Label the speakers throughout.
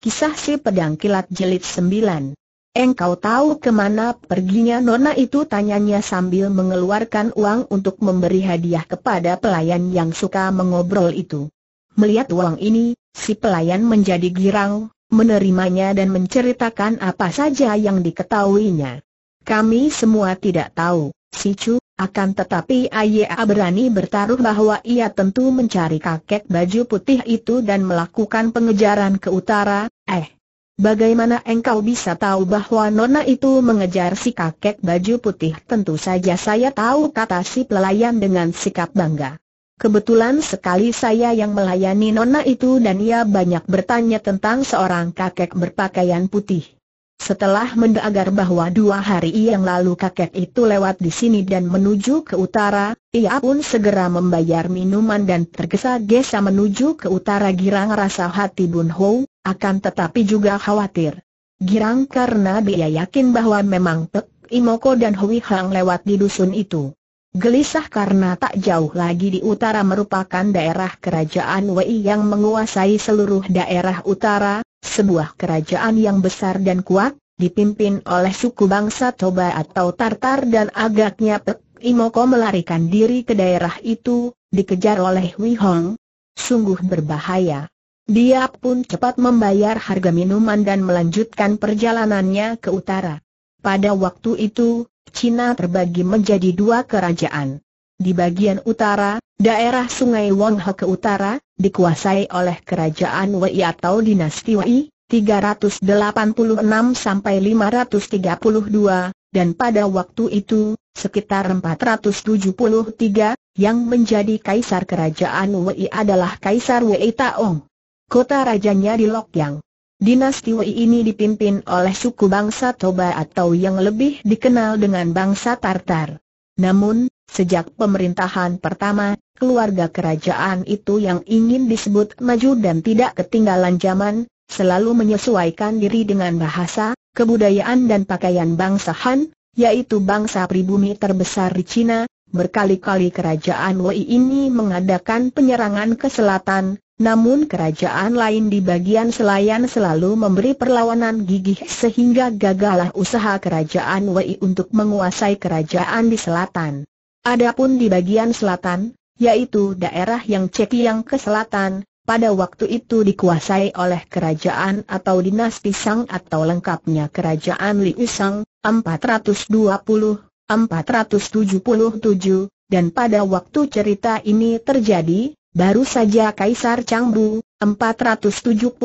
Speaker 1: Kisah si pedang kilat Jelit Sembilan. Engkau tahu kemana perginya nona itu tanyanya sambil mengeluarkan uang untuk memberi hadiah kepada pelayan yang suka mengobrol itu. Melihat uang ini, si pelayan menjadi girang, menerimanya dan menceritakan apa saja yang diketahuinya. Kami semua tidak tahu, si Chu akan tetapi ayah berani bertaruh bahwa ia tentu mencari kakek baju putih itu dan melakukan pengejaran ke utara, eh. Bagaimana engkau bisa tahu bahwa Nona itu mengejar si kakek baju putih? Tentu saja saya tahu kata si pelayan dengan sikap bangga. Kebetulan sekali saya yang melayani Nona itu dan ia banyak bertanya tentang seorang kakek berpakaian putih. Setelah mendengar bahwa dua hari yang lalu kakek itu lewat di sini dan menuju ke utara, ia pun segera membayar minuman dan tergesa-gesa menuju ke utara girang rasa hati Bun Ho, akan tetapi juga khawatir. Girang karena dia yakin bahwa memang Pek Imoko dan Hui Hang lewat di dusun itu. Gelisah karena tak jauh lagi di utara merupakan daerah kerajaan Wei yang menguasai seluruh daerah utara, sebuah kerajaan yang besar dan kuat, dipimpin oleh suku bangsa Toba atau Tartar dan agaknya Pek Imoko melarikan diri ke daerah itu, dikejar oleh Wei Hong. Sungguh berbahaya. Dia pun cepat membayar harga minuman dan melanjutkan perjalanannya ke utara. Pada waktu itu, Cina terbagi menjadi dua kerajaan. Di bagian utara, daerah sungai Wonghe ke utara, dikuasai oleh kerajaan Wei atau dinasti Wei, 386 sampai 532, dan pada waktu itu, sekitar 473, yang menjadi kaisar kerajaan Wei adalah Kaisar Wei Taong. Kota rajanya di Lokyang. Dinasti Wei ini dipimpin oleh suku bangsa Toba atau yang lebih dikenal dengan bangsa Tartar. Namun, Sejak pemerintahan pertama, keluarga kerajaan itu yang ingin disebut maju dan tidak ketinggalan zaman, selalu menyesuaikan diri dengan bahasa, kebudayaan dan pakaian bangsa Han, yaitu bangsa pribumi terbesar di China. Berkali-kali kerajaan Wei ini mengadakan penyerangan ke selatan, namun kerajaan lain di bagian selayan selalu memberi perlawanan gigih sehingga gagalah usaha kerajaan Wei untuk menguasai kerajaan di selatan. Adapun di bagian selatan, yaitu daerah yang yang ke selatan, pada waktu itu dikuasai oleh kerajaan atau dinasti Sang atau lengkapnya kerajaan Li 420, 477, dan pada waktu cerita ini terjadi, baru saja Kaisar Changbu, 473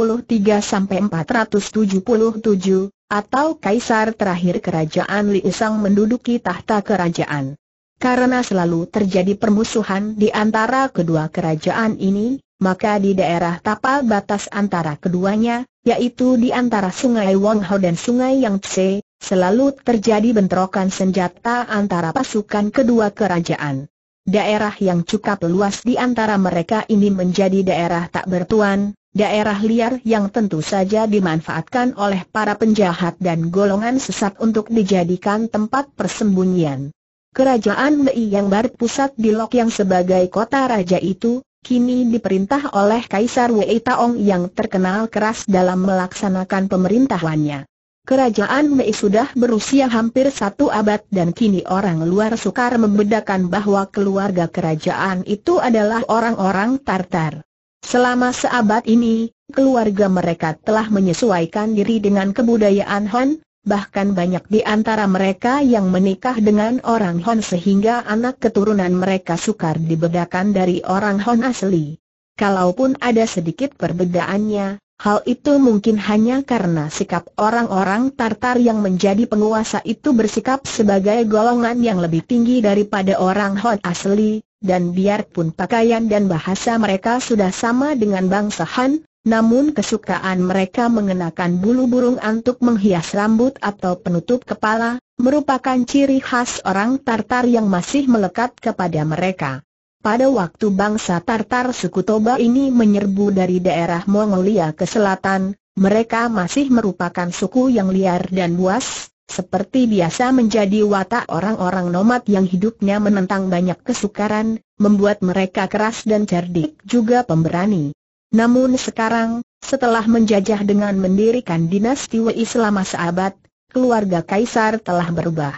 Speaker 1: 477, atau Kaisar terakhir kerajaan Liu menduduki tahta kerajaan. Karena selalu terjadi permusuhan di antara kedua kerajaan ini, maka di daerah tapal batas antara keduanya, yaitu di antara sungai Wangho dan sungai Yangtze, selalu terjadi bentrokan senjata antara pasukan kedua kerajaan. Daerah yang cukup luas di antara mereka ini menjadi daerah tak bertuan, daerah liar yang tentu saja dimanfaatkan oleh para penjahat dan golongan sesat untuk dijadikan tempat persembunyian. Kerajaan Mei yang berpusat di Lok yang sebagai kota raja itu, kini diperintah oleh Kaisar Wei Taong yang terkenal keras dalam melaksanakan pemerintahannya. Kerajaan Mei sudah berusia hampir satu abad dan kini orang luar sukar membedakan bahwa keluarga kerajaan itu adalah orang-orang Tartar. Selama seabad ini, keluarga mereka telah menyesuaikan diri dengan kebudayaan Han, bahkan banyak di antara mereka yang menikah dengan orang Hon sehingga anak keturunan mereka sukar dibedakan dari orang Hon asli. Kalaupun ada sedikit perbedaannya, hal itu mungkin hanya karena sikap orang-orang Tartar yang menjadi penguasa itu bersikap sebagai golongan yang lebih tinggi daripada orang Hon asli, dan biarpun pakaian dan bahasa mereka sudah sama dengan bangsa Han, namun kesukaan mereka mengenakan bulu burung antuk menghias rambut atau penutup kepala, merupakan ciri khas orang Tartar yang masih melekat kepada mereka. Pada waktu bangsa Tartar suku Toba ini menyerbu dari daerah Mongolia ke selatan, mereka masih merupakan suku yang liar dan luas, seperti biasa menjadi watak orang-orang nomad yang hidupnya menentang banyak kesukaran, membuat mereka keras dan cerdik juga pemberani. Namun sekarang, setelah menjajah dengan mendirikan dinasti Wei selama seabad, keluarga kaisar telah berubah.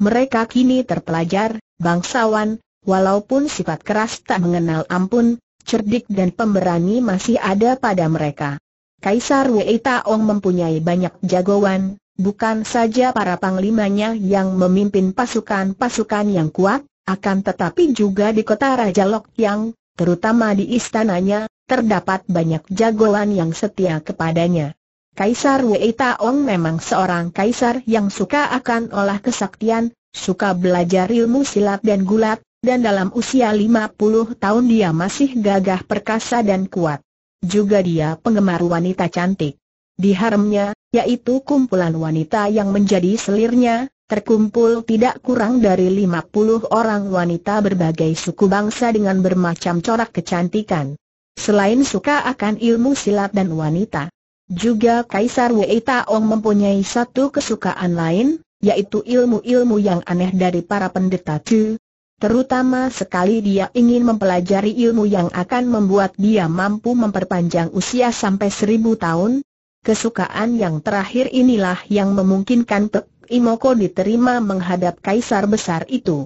Speaker 1: Mereka kini terpelajar, bangsawan, walaupun sifat keras tak mengenal ampun, cerdik dan pemberani masih ada pada mereka. Kaisar Wei Taong mempunyai banyak jagoan, bukan saja para panglimanya yang memimpin pasukan-pasukan yang kuat, akan tetapi juga di kota Raja Lok Yang, terutama di istananya, terdapat banyak jagoan yang setia kepadanya. Kaisar Wei Taong memang seorang kaisar yang suka akan olah kesaktian, suka belajar ilmu silat dan gulat, dan dalam usia 50 tahun dia masih gagah perkasa dan kuat. Juga dia penggemar wanita cantik. Di haremnya, yaitu kumpulan wanita yang menjadi selirnya, terkumpul tidak kurang dari 50 orang wanita berbagai suku bangsa dengan bermacam corak kecantikan. Selain suka akan ilmu silat dan wanita, juga Kaisar Wei Taong mempunyai satu kesukaan lain, yaitu ilmu-ilmu yang aneh dari para pendeta Chu. Terutama sekali dia ingin mempelajari ilmu yang akan membuat dia mampu memperpanjang usia sampai seribu tahun. Kesukaan yang terakhir inilah yang memungkinkan Pek Imoko diterima menghadap Kaisar Besar itu.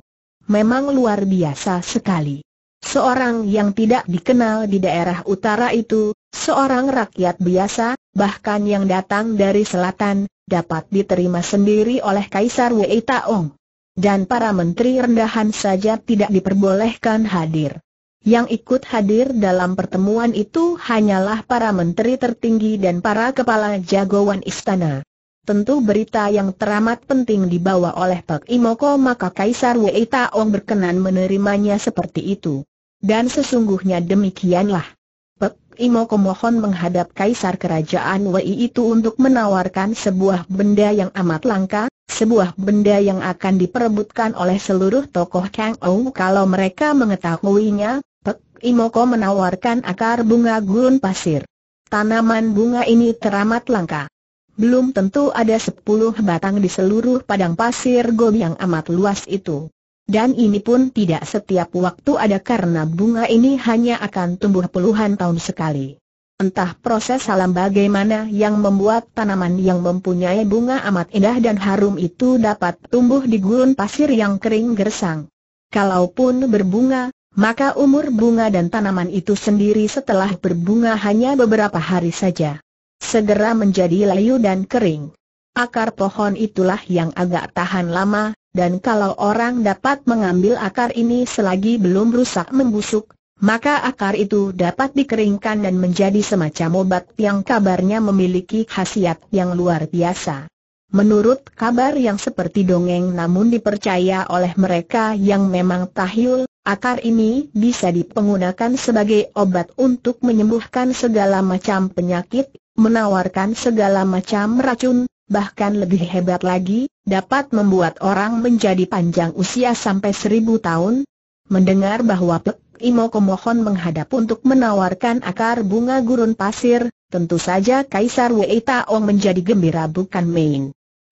Speaker 1: Memang luar biasa sekali. Seorang yang tidak dikenal di daerah utara itu, seorang rakyat biasa, bahkan yang datang dari selatan, dapat diterima sendiri oleh Kaisar Wei Taong. Dan para menteri rendahan saja tidak diperbolehkan hadir. Yang ikut hadir dalam pertemuan itu hanyalah para menteri tertinggi dan para kepala jagoan istana. Tentu berita yang teramat penting dibawa oleh Pak Imoko maka Kaisar Wei Taong berkenan menerimanya seperti itu. Dan sesungguhnya demikianlah. Pek Imoko mohon menghadap Kaisar Kerajaan Wei itu untuk menawarkan sebuah benda yang amat langka, sebuah benda yang akan diperebutkan oleh seluruh tokoh Kang Ou kalau mereka mengetahuinya, Pek Imoko menawarkan akar bunga gurun pasir. Tanaman bunga ini teramat langka. Belum tentu ada sepuluh batang di seluruh padang pasir gobi yang amat luas itu. Dan ini pun tidak setiap waktu ada karena bunga ini hanya akan tumbuh puluhan tahun sekali. Entah proses alam bagaimana yang membuat tanaman yang mempunyai bunga amat indah dan harum itu dapat tumbuh di gurun pasir yang kering gersang. Kalaupun berbunga, maka umur bunga dan tanaman itu sendiri setelah berbunga hanya beberapa hari saja. Segera menjadi layu dan kering. Akar pohon itulah yang agak tahan lama, dan kalau orang dapat mengambil akar ini selagi belum rusak membusuk, maka akar itu dapat dikeringkan dan menjadi semacam obat yang kabarnya memiliki khasiat yang luar biasa. Menurut kabar yang seperti dongeng namun dipercaya oleh mereka yang memang tahyul, akar ini bisa dipergunakan sebagai obat untuk menyembuhkan segala macam penyakit, menawarkan segala macam racun, bahkan lebih hebat lagi, dapat membuat orang menjadi panjang usia sampai seribu tahun? Mendengar bahwa Pek Imo Komohon menghadap untuk menawarkan akar bunga gurun pasir, tentu saja Kaisar Wei Taong menjadi gembira bukan main.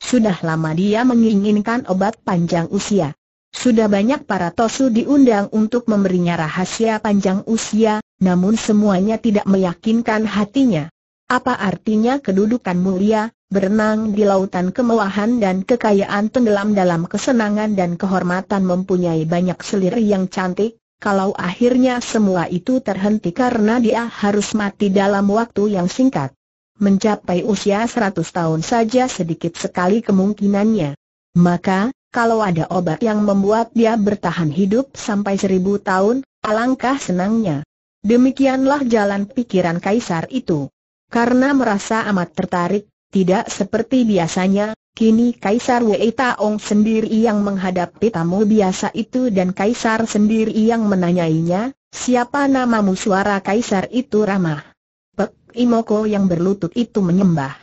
Speaker 1: Sudah lama dia menginginkan obat panjang usia. Sudah banyak para tosu diundang untuk memberinya rahasia panjang usia, namun semuanya tidak meyakinkan hatinya. Apa artinya kedudukan mulia, berenang di lautan kemewahan dan kekayaan tenggelam dalam kesenangan dan kehormatan mempunyai banyak selir yang cantik, kalau akhirnya semua itu terhenti karena dia harus mati dalam waktu yang singkat. Mencapai usia 100 tahun saja sedikit sekali kemungkinannya. Maka, kalau ada obat yang membuat dia bertahan hidup sampai seribu tahun, alangkah senangnya. Demikianlah jalan pikiran kaisar itu. Karena merasa amat tertarik, tidak seperti biasanya, kini Kaisar Wei Taong sendiri yang menghadapi tamu biasa itu dan Kaisar sendiri yang menanyainya, siapa namamu suara Kaisar itu ramah. Pek Imoko yang berlutut itu menyembah.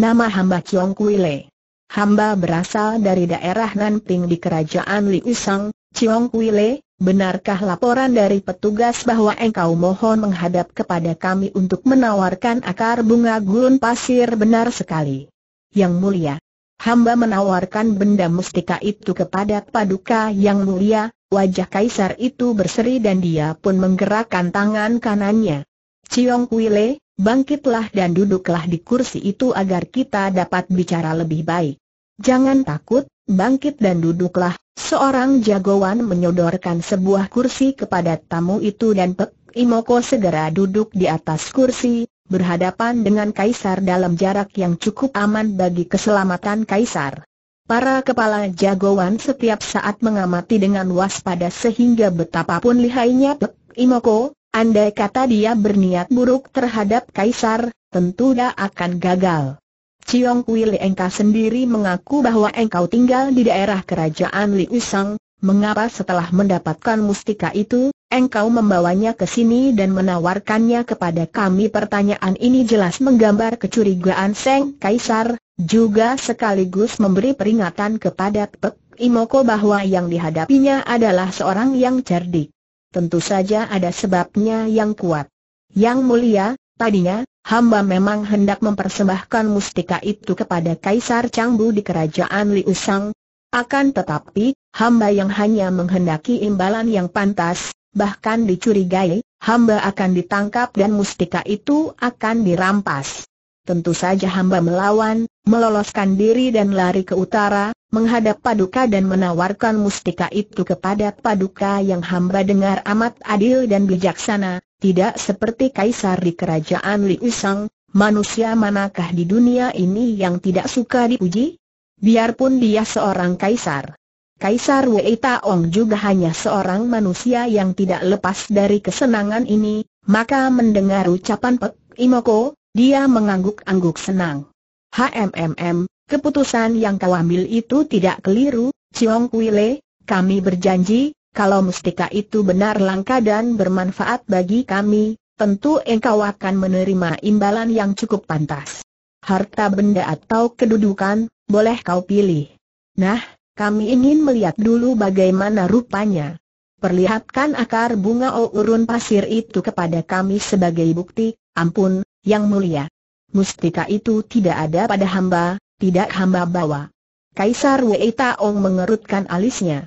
Speaker 1: Nama hamba Kui Kuile. Hamba berasal dari daerah Nanping di kerajaan Liusang, Kui Kuile, Benarkah laporan dari petugas bahwa engkau mohon menghadap kepada kami untuk menawarkan akar bunga gurun pasir benar sekali? Yang mulia, hamba menawarkan benda mustika itu kepada paduka yang mulia, wajah kaisar itu berseri dan dia pun menggerakkan tangan kanannya. Ciong Kuile, bangkitlah dan duduklah di kursi itu agar kita dapat bicara lebih baik. Jangan takut, Bangkit dan duduklah, seorang jagoan menyodorkan sebuah kursi kepada tamu itu dan Pek Imoko segera duduk di atas kursi, berhadapan dengan Kaisar dalam jarak yang cukup aman bagi keselamatan Kaisar. Para kepala jagoan setiap saat mengamati dengan waspada sehingga betapapun lihainya Pek Imoko, andai kata dia berniat buruk terhadap Kaisar, tentu dia akan gagal. Ciong Kui Le Engka sendiri mengaku bahwa engkau tinggal di daerah kerajaan Li Usang, mengapa setelah mendapatkan mustika itu, engkau membawanya ke sini dan menawarkannya kepada kami pertanyaan ini jelas menggambar kecurigaan Seng Kaisar, juga sekaligus memberi peringatan kepada Pek Imoko bahwa yang dihadapinya adalah seorang yang cerdik. Tentu saja ada sebabnya yang kuat. Yang mulia, tadinya, hamba memang hendak mempersembahkan mustika itu kepada Kaisar Changbu di kerajaan Liu Sang. Akan tetapi, hamba yang hanya menghendaki imbalan yang pantas, bahkan dicurigai, hamba akan ditangkap dan mustika itu akan dirampas. Tentu saja hamba melawan, meloloskan diri dan lari ke utara, menghadap Paduka dan menawarkan mustika itu kepada Paduka yang hamba dengar amat adil dan bijaksana, tidak seperti kaisar di kerajaan Liu Usang, manusia manakah di dunia ini yang tidak suka dipuji? Biarpun dia seorang kaisar. Kaisar Wei Taong juga hanya seorang manusia yang tidak lepas dari kesenangan ini, maka mendengar ucapan Pek Imoko, dia mengangguk-angguk senang. HMMM, keputusan yang kau ambil itu tidak keliru, Ciong Kuile, kami berjanji, kalau mustika itu benar langka dan bermanfaat bagi kami, tentu engkau akan menerima imbalan yang cukup pantas. Harta benda atau kedudukan, boleh kau pilih. Nah, kami ingin melihat dulu bagaimana rupanya. Perlihatkan akar bunga urun pasir itu kepada kami sebagai bukti, ampun, yang mulia. Mustika itu tidak ada pada hamba, tidak hamba bawa. Kaisar Wei Taong mengerutkan alisnya.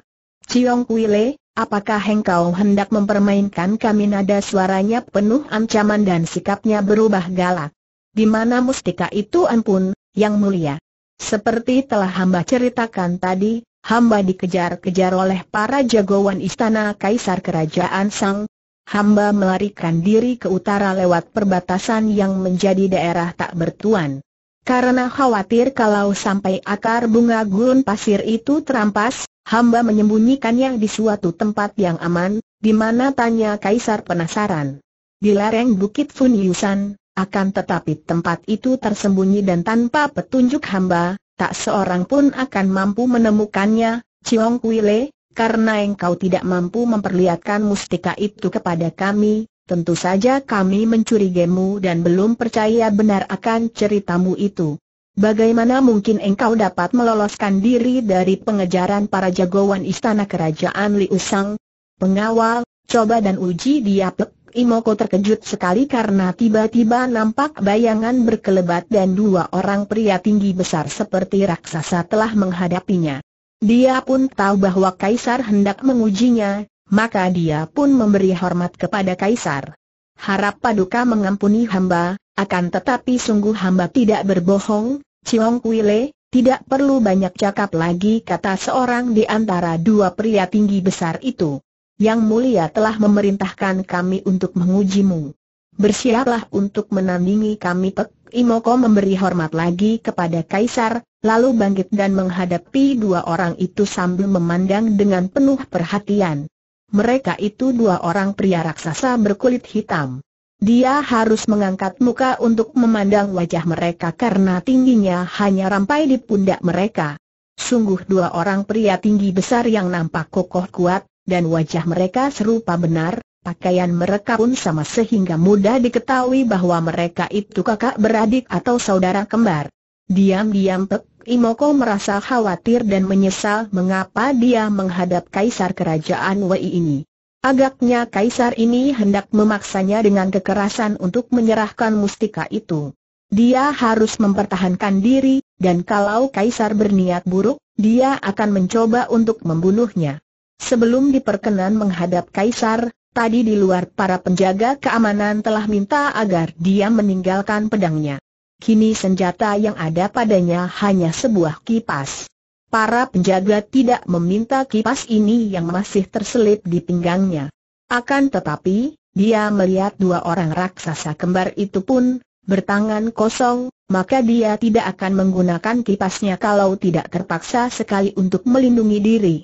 Speaker 1: Ciong Kuile, apakah engkau hendak mempermainkan kami nada suaranya penuh ancaman dan sikapnya berubah galak. Di mana mustika itu ampun, yang mulia. Seperti telah hamba ceritakan tadi, hamba dikejar-kejar oleh para jagoan istana Kaisar Kerajaan Sang, hamba melarikan diri ke utara lewat perbatasan yang menjadi daerah tak bertuan. Karena khawatir kalau sampai akar bunga gurun pasir itu terampas, hamba menyembunyikannya di suatu tempat yang aman, di mana tanya Kaisar penasaran. Di lereng Bukit Funiusan, akan tetapi tempat itu tersembunyi dan tanpa petunjuk hamba, tak seorang pun akan mampu menemukannya, Ciong Kuile, karena engkau tidak mampu memperlihatkan mustika itu kepada kami, tentu saja kami mencurigemu dan belum percaya benar akan ceritamu itu. Bagaimana mungkin engkau dapat meloloskan diri dari pengejaran para jagoan istana kerajaan Li Usang? Pengawal, coba dan uji dia Pek Imoko terkejut sekali karena tiba-tiba nampak bayangan berkelebat dan dua orang pria tinggi besar seperti raksasa telah menghadapinya. Dia pun tahu bahwa Kaisar hendak mengujinya, maka dia pun memberi hormat kepada Kaisar. Harap Paduka mengampuni hamba, akan tetapi sungguh hamba tidak berbohong, Ciong Kuile, tidak perlu banyak cakap lagi kata seorang di antara dua pria tinggi besar itu. Yang mulia telah memerintahkan kami untuk mengujimu. Bersiaplah untuk menandingi kami Pek Imoko memberi hormat lagi kepada Kaisar, lalu bangkit dan menghadapi dua orang itu sambil memandang dengan penuh perhatian. Mereka itu dua orang pria raksasa berkulit hitam. Dia harus mengangkat muka untuk memandang wajah mereka karena tingginya hanya rampai di pundak mereka. Sungguh dua orang pria tinggi besar yang nampak kokoh kuat, dan wajah mereka serupa benar, pakaian mereka pun sama sehingga mudah diketahui bahwa mereka itu kakak beradik atau saudara kembar. Diam-diam Pek Imoko merasa khawatir dan menyesal mengapa dia menghadap kaisar kerajaan Wei ini. Agaknya kaisar ini hendak memaksanya dengan kekerasan untuk menyerahkan mustika itu. Dia harus mempertahankan diri, dan kalau kaisar berniat buruk, dia akan mencoba untuk membunuhnya. Sebelum diperkenan menghadap kaisar, tadi di luar para penjaga keamanan telah minta agar dia meninggalkan pedangnya. Kini senjata yang ada padanya hanya sebuah kipas para penjaga tidak meminta kipas ini yang masih terselip di pinggangnya. Akan tetapi, dia melihat dua orang raksasa kembar itu pun bertangan kosong, maka dia tidak akan menggunakan kipasnya kalau tidak terpaksa sekali untuk melindungi diri.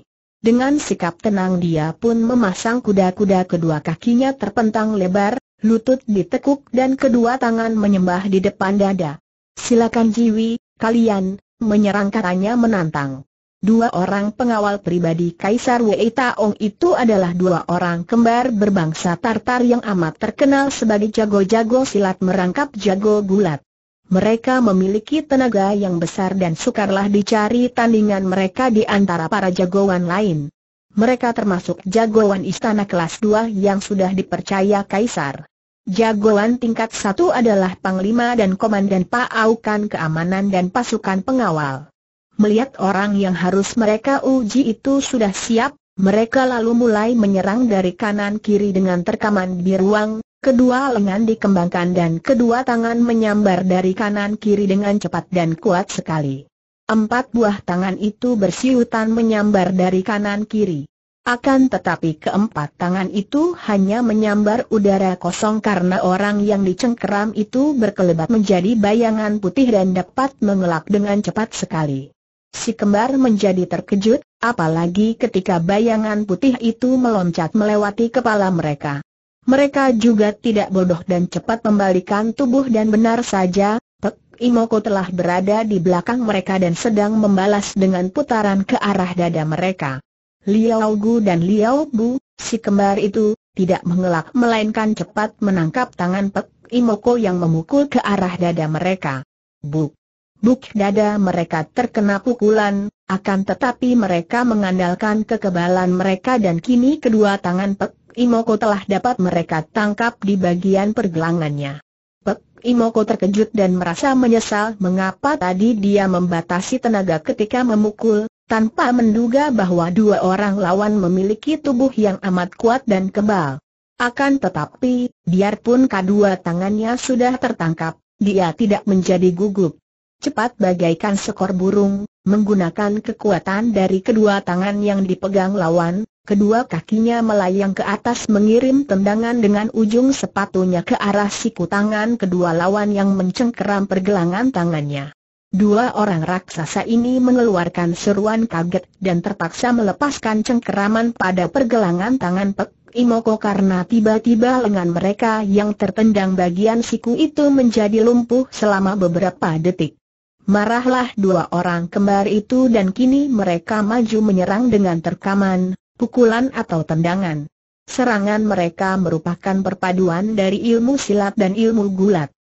Speaker 1: Dengan sikap tenang dia pun memasang kuda-kuda kedua kakinya terpentang lebar, lutut ditekuk dan kedua tangan menyembah di depan dada. Silakan Jiwi, kalian, menyerang katanya menantang. Dua orang pengawal pribadi Kaisar Wei Taong itu adalah dua orang kembar berbangsa Tartar yang amat terkenal sebagai jago-jago silat merangkap jago gulat. Mereka memiliki tenaga yang besar dan sukarlah dicari tandingan mereka di antara para jagoan lain. Mereka termasuk jagoan istana kelas 2 yang sudah dipercaya kaisar. Jagoan tingkat satu adalah Panglima dan Komandan Paukan Keamanan dan Pasukan Pengawal. Melihat orang yang harus mereka uji itu sudah siap, mereka lalu mulai menyerang dari kanan-kiri dengan terkaman di ruang, kedua lengan dikembangkan dan kedua tangan menyambar dari kanan-kiri dengan cepat dan kuat sekali. Empat buah tangan itu bersiutan menyambar dari kanan-kiri. Akan tetapi keempat tangan itu hanya menyambar udara kosong karena orang yang dicengkeram itu berkelebat menjadi bayangan putih dan dapat mengelap dengan cepat sekali. Si kembar menjadi terkejut, apalagi ketika bayangan putih itu meloncat melewati kepala mereka. Mereka juga tidak bodoh dan cepat membalikan tubuh dan benar saja, Pek Imoko telah berada di belakang mereka dan sedang membalas dengan putaran ke arah dada mereka. Liao Gu dan Liao Bu, si kembar itu, tidak mengelak melainkan cepat menangkap tangan Pek Imoko yang memukul ke arah dada mereka. Buk! Buk dada mereka terkena pukulan, akan tetapi mereka mengandalkan kekebalan mereka dan kini kedua tangan Pek Imoko telah dapat mereka tangkap di bagian pergelangannya. Pek Imoko terkejut dan merasa menyesal mengapa tadi dia membatasi tenaga ketika memukul, tanpa menduga bahwa dua orang lawan memiliki tubuh yang amat kuat dan kebal. Akan tetapi, biarpun kedua tangannya sudah tertangkap, dia tidak menjadi gugup. Cepat bagaikan sekor burung, menggunakan kekuatan dari kedua tangan yang dipegang lawan, kedua kakinya melayang ke atas mengirim tendangan dengan ujung sepatunya ke arah siku tangan kedua lawan yang mencengkeram pergelangan tangannya. Dua orang raksasa ini mengeluarkan seruan kaget dan terpaksa melepaskan cengkeraman pada pergelangan tangan Pek Imoko karena tiba-tiba lengan mereka yang tertendang bagian siku itu menjadi lumpuh selama beberapa detik. Marahlah dua orang kembar itu dan kini mereka maju menyerang dengan terkaman, pukulan atau tendangan. Serangan mereka merupakan perpaduan dari ilmu silat dan ilmu gulat.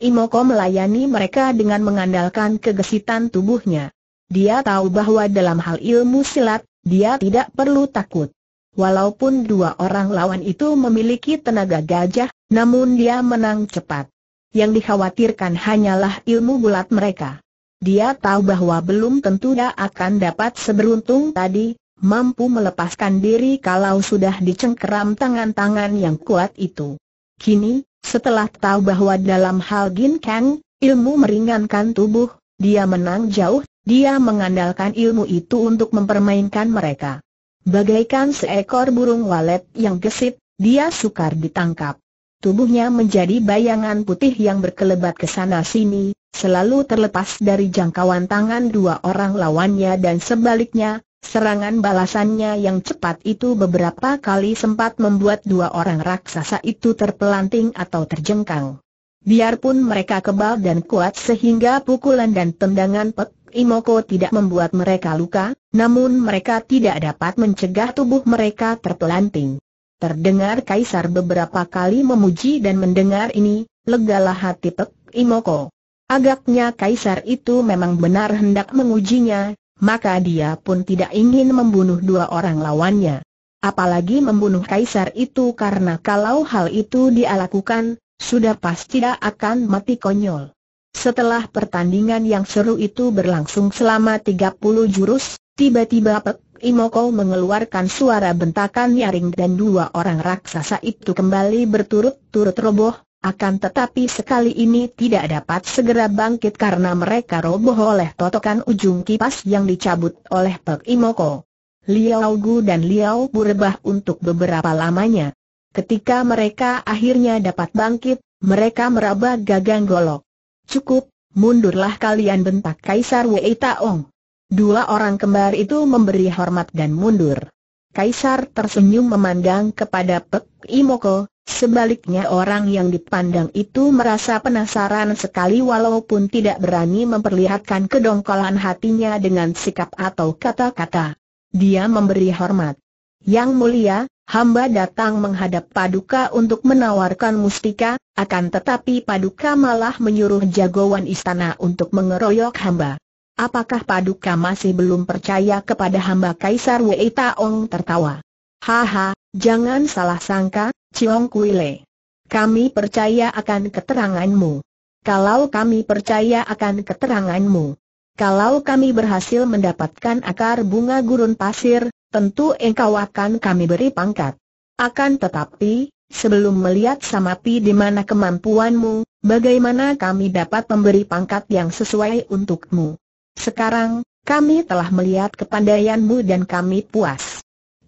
Speaker 1: Imoko melayani mereka dengan mengandalkan kegesitan tubuhnya. Dia tahu bahwa dalam hal ilmu silat, dia tidak perlu takut. Walaupun dua orang lawan itu memiliki tenaga gajah, namun dia menang cepat. Yang dikhawatirkan hanyalah ilmu bulat mereka. Dia tahu bahwa belum tentu dia akan dapat seberuntung tadi, mampu melepaskan diri kalau sudah dicengkeram tangan-tangan yang kuat itu. Kini, setelah tahu bahwa dalam hal Gin Kang, ilmu meringankan tubuh, dia menang jauh, dia mengandalkan ilmu itu untuk mempermainkan mereka. Bagaikan seekor burung walet yang gesit, dia sukar ditangkap. Tubuhnya menjadi bayangan putih yang berkelebat ke sana-sini, selalu terlepas dari jangkauan tangan dua orang lawannya dan sebaliknya, Serangan balasannya yang cepat itu beberapa kali sempat membuat dua orang raksasa itu terpelanting atau terjengkang. Biarpun mereka kebal dan kuat sehingga pukulan dan tendangan Pek Imoko tidak membuat mereka luka, namun mereka tidak dapat mencegah tubuh mereka terpelanting. Terdengar Kaisar beberapa kali memuji dan mendengar ini, legalah hati Pek Imoko. Agaknya Kaisar itu memang benar hendak mengujinya, maka dia pun tidak ingin membunuh dua orang lawannya. Apalagi membunuh kaisar itu karena kalau hal itu dia lakukan, sudah pasti dia akan mati konyol. Setelah pertandingan yang seru itu berlangsung selama 30 jurus, tiba-tiba Pek Imoko mengeluarkan suara bentakan nyaring dan dua orang raksasa itu kembali berturut-turut roboh, akan tetapi sekali ini tidak dapat segera bangkit karena mereka roboh oleh totokan ujung kipas yang dicabut oleh Pek Imoko. Liao Gu dan Liao Bu rebah untuk beberapa lamanya. Ketika mereka akhirnya dapat bangkit, mereka meraba gagang golok. Cukup, mundurlah kalian bentak Kaisar Wei Taong. Dua orang kembar itu memberi hormat dan mundur. Kaisar tersenyum memandang kepada Pek Imoko, Sebaliknya orang yang dipandang itu merasa penasaran sekali walaupun tidak berani memperlihatkan kedongkolan hatinya dengan sikap atau kata-kata. Dia memberi hormat. Yang mulia, hamba datang menghadap Paduka untuk menawarkan mustika, akan tetapi Paduka malah menyuruh jagoan istana untuk mengeroyok hamba. Apakah Paduka masih belum percaya kepada hamba Kaisar Wei Taong tertawa? Haha, jangan salah sangka, Chiong Kui Kami percaya akan keteranganmu. Kalau kami percaya akan keteranganmu. Kalau kami berhasil mendapatkan akar bunga gurun pasir, tentu engkau akan kami beri pangkat. Akan tetapi, sebelum melihat samapi di mana kemampuanmu, bagaimana kami dapat memberi pangkat yang sesuai untukmu. Sekarang, kami telah melihat kepandaianmu dan kami puas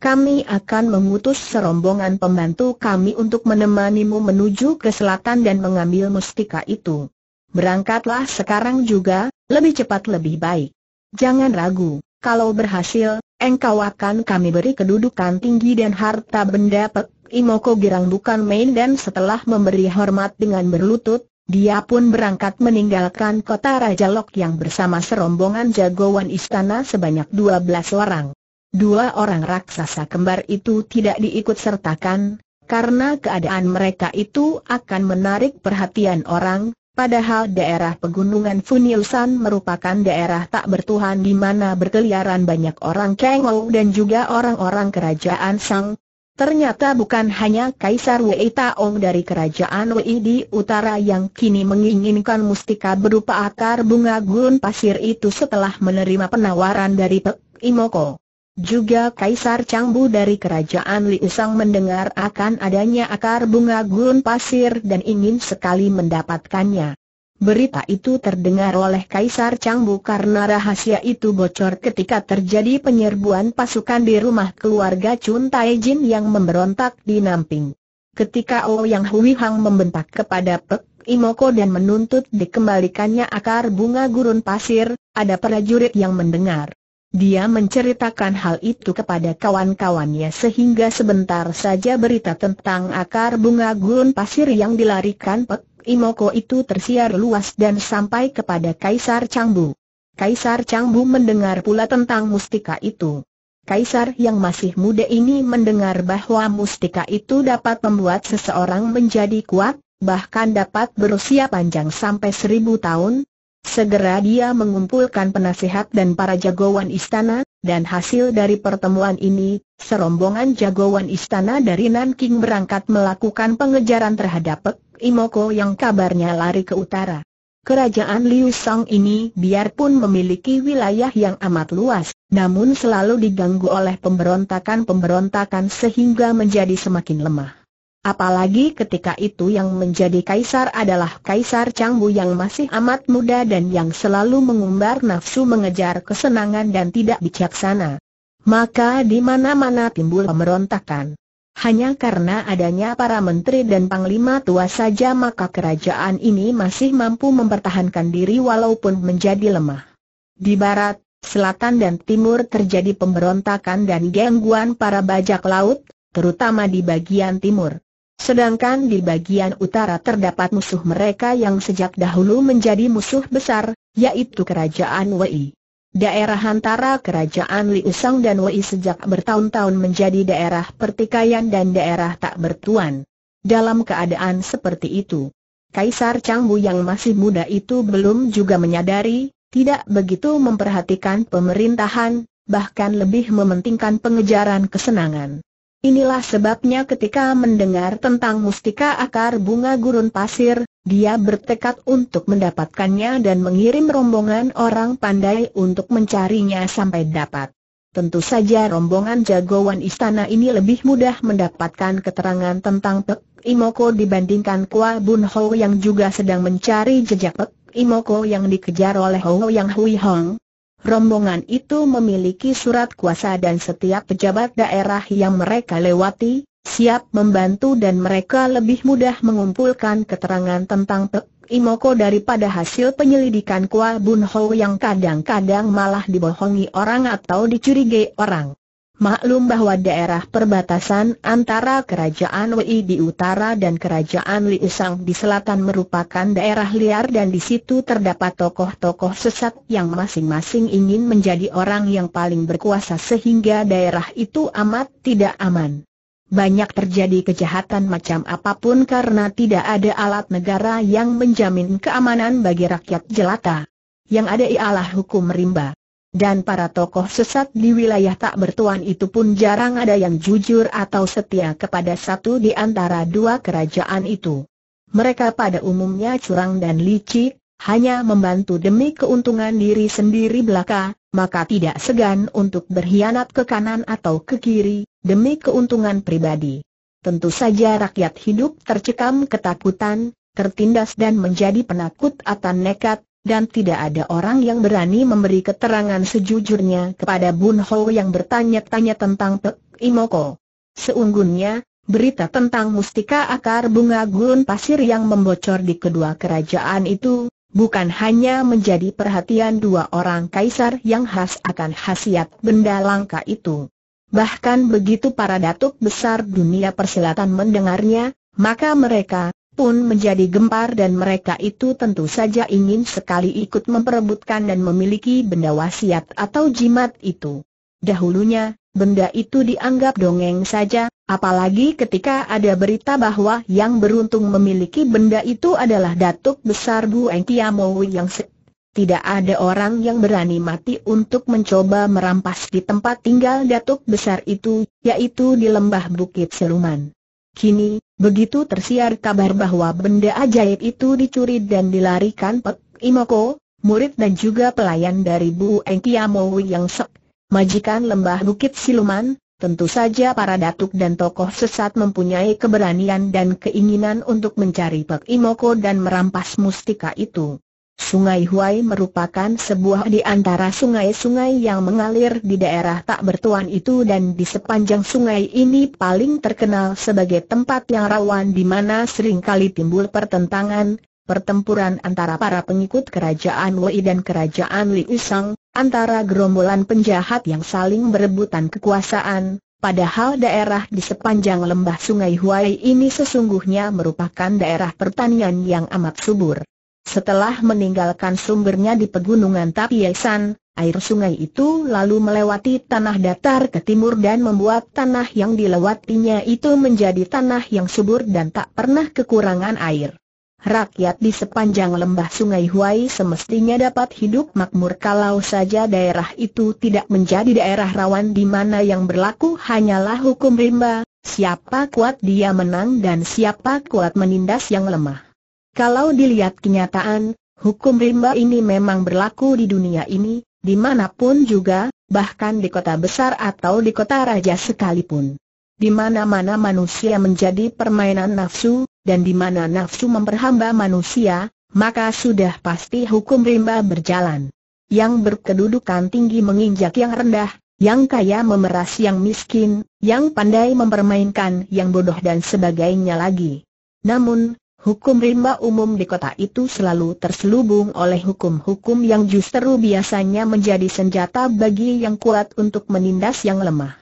Speaker 1: kami akan mengutus serombongan pembantu kami untuk menemanimu menuju ke selatan dan mengambil mustika itu. Berangkatlah sekarang juga, lebih cepat lebih baik. Jangan ragu, kalau berhasil, engkau akan kami beri kedudukan tinggi dan harta benda pek. Imoko Girang bukan main dan setelah memberi hormat dengan berlutut, dia pun berangkat meninggalkan kota Raja Lok yang bersama serombongan jagoan istana sebanyak 12 orang. Dua orang raksasa kembar itu tidak diikut sertakan, karena keadaan mereka itu akan menarik perhatian orang, Padahal daerah pegunungan Funilsan merupakan daerah tak bertuhan di mana berkeliaran banyak orang Kengou dan juga orang-orang kerajaan Sang. Ternyata bukan hanya Kaisar Wei Taong dari kerajaan Wei di utara yang kini menginginkan mustika berupa akar bunga gurun pasir itu setelah menerima penawaran dari Pek Imoko. Juga Kaisar Changbu dari kerajaan Liusang mendengar akan adanya akar bunga gurun pasir dan ingin sekali mendapatkannya. Berita itu terdengar oleh Kaisar Changbu karena rahasia itu bocor ketika terjadi penyerbuan pasukan di rumah keluarga Chun Tai Jin yang memberontak di Namping. Ketika Oh Yang Hui membentak kepada Pek Imoko dan menuntut dikembalikannya akar bunga gurun pasir, ada prajurit yang mendengar. Dia menceritakan hal itu kepada kawan-kawannya sehingga sebentar saja berita tentang akar bunga gurun pasir yang dilarikan Pek Imoko itu tersiar luas dan sampai kepada Kaisar Changbu. Kaisar Changbu mendengar pula tentang mustika itu. Kaisar yang masih muda ini mendengar bahwa mustika itu dapat membuat seseorang menjadi kuat, bahkan dapat berusia panjang sampai seribu tahun, Segera dia mengumpulkan penasehat dan para jagoan istana, dan hasil dari pertemuan ini, serombongan jagoan istana dari Nanking berangkat melakukan pengejaran terhadap Pek Imoko yang kabarnya lari ke utara. Kerajaan Liu Song ini biarpun memiliki wilayah yang amat luas, namun selalu diganggu oleh pemberontakan-pemberontakan sehingga menjadi semakin lemah. Apalagi ketika itu yang menjadi kaisar adalah Kaisar Changbu yang masih amat muda dan yang selalu mengumbar nafsu mengejar kesenangan dan tidak bijaksana. Maka di mana-mana timbul pemberontakan. Hanya karena adanya para menteri dan panglima tua saja maka kerajaan ini masih mampu mempertahankan diri walaupun menjadi lemah. Di barat, selatan dan timur terjadi pemberontakan dan gangguan para bajak laut, terutama di bagian timur. Sedangkan di bagian utara terdapat musuh mereka yang sejak dahulu menjadi musuh besar, yaitu Kerajaan Wei. Daerah antara Kerajaan Liusang dan Wei sejak bertahun-tahun menjadi daerah pertikaian dan daerah tak bertuan. Dalam keadaan seperti itu, Kaisar Changwu yang masih muda itu belum juga menyadari, tidak begitu memperhatikan pemerintahan, bahkan lebih mementingkan pengejaran kesenangan. Inilah sebabnya ketika mendengar tentang mustika akar bunga gurun pasir, dia bertekad untuk mendapatkannya dan mengirim rombongan orang pandai untuk mencarinya sampai dapat. Tentu saja rombongan jagoan istana ini lebih mudah mendapatkan keterangan tentang Pek Imoko dibandingkan Kwa Bun Ho yang juga sedang mencari jejak Pek Imoko yang dikejar oleh Ho Yang Hui Hong rombongan itu memiliki surat kuasa dan setiap pejabat daerah yang mereka lewati, siap membantu dan mereka lebih mudah mengumpulkan keterangan tentang Pek Imoko daripada hasil penyelidikan Kua Bun Ho yang kadang-kadang malah dibohongi orang atau dicurigai orang. Maklum bahwa daerah perbatasan antara kerajaan Wei di utara dan kerajaan Liusang di selatan merupakan daerah liar dan di situ terdapat tokoh-tokoh sesat yang masing-masing ingin menjadi orang yang paling berkuasa sehingga daerah itu amat tidak aman. Banyak terjadi kejahatan macam apapun karena tidak ada alat negara yang menjamin keamanan bagi rakyat jelata. Yang ada ialah hukum rimba. Dan para tokoh sesat di wilayah tak bertuan itu pun jarang ada yang jujur atau setia kepada satu di antara dua kerajaan itu. Mereka pada umumnya curang dan licik, hanya membantu demi keuntungan diri sendiri belaka, maka tidak segan untuk berkhianat ke kanan atau ke kiri, demi keuntungan pribadi. Tentu saja rakyat hidup tercekam ketakutan, tertindas dan menjadi penakut atau nekat, dan tidak ada orang yang berani memberi keterangan sejujurnya kepada Bun Ho yang bertanya-tanya tentang Pek Imoko. Seunggunnya, berita tentang mustika akar bunga gurun pasir yang membocor di kedua kerajaan itu, bukan hanya menjadi perhatian dua orang kaisar yang khas akan khasiat benda langka itu. Bahkan begitu para datuk besar dunia persilatan mendengarnya, maka mereka, pun menjadi gempar dan mereka itu tentu saja ingin sekali ikut memperebutkan dan memiliki benda wasiat atau jimat itu. Dahulunya, benda itu dianggap dongeng saja, apalagi ketika ada berita bahwa yang beruntung memiliki benda itu adalah Datuk Besar Bu Engkiamowu yang se tidak ada orang yang berani mati untuk mencoba merampas di tempat tinggal Datuk Besar itu, yaitu di lembah Bukit Seruman. Kini, Begitu tersiar kabar bahwa benda ajaib itu dicuri dan dilarikan Pek Imoko, murid dan juga pelayan dari Bu Eng yang sek, majikan lembah Bukit Siluman, tentu saja para datuk dan tokoh sesat mempunyai keberanian dan keinginan untuk mencari Pek Imoko dan merampas mustika itu. Sungai Huai merupakan sebuah di antara sungai-sungai yang mengalir di daerah tak bertuan itu dan di sepanjang sungai ini paling terkenal sebagai tempat yang rawan di mana seringkali timbul pertentangan, pertempuran antara para pengikut kerajaan Wei dan kerajaan Li Usang, antara gerombolan penjahat yang saling berebutan kekuasaan, Padahal daerah di sepanjang lembah sungai Huai ini sesungguhnya merupakan daerah pertanian yang amat subur. Setelah meninggalkan sumbernya di pegunungan Tapiesan, air sungai itu lalu melewati tanah datar ke timur dan membuat tanah yang dilewatinya itu menjadi tanah yang subur dan tak pernah kekurangan air. Rakyat di sepanjang lembah sungai Huai semestinya dapat hidup makmur kalau saja daerah itu tidak menjadi daerah rawan di mana yang berlaku hanyalah hukum rimba, siapa kuat dia menang dan siapa kuat menindas yang lemah. Kalau dilihat kenyataan, hukum rimba ini memang berlaku di dunia ini, dimanapun juga, bahkan di kota besar atau di kota raja sekalipun. Di mana-mana manusia menjadi permainan nafsu, dan di mana nafsu memperhamba manusia, maka sudah pasti hukum rimba berjalan. Yang berkedudukan tinggi menginjak yang rendah, yang kaya memeras yang miskin, yang pandai mempermainkan yang bodoh dan sebagainya lagi. Namun, Hukum rimba umum di kota itu selalu terselubung oleh hukum-hukum yang justru biasanya menjadi senjata bagi yang kuat untuk menindas yang lemah.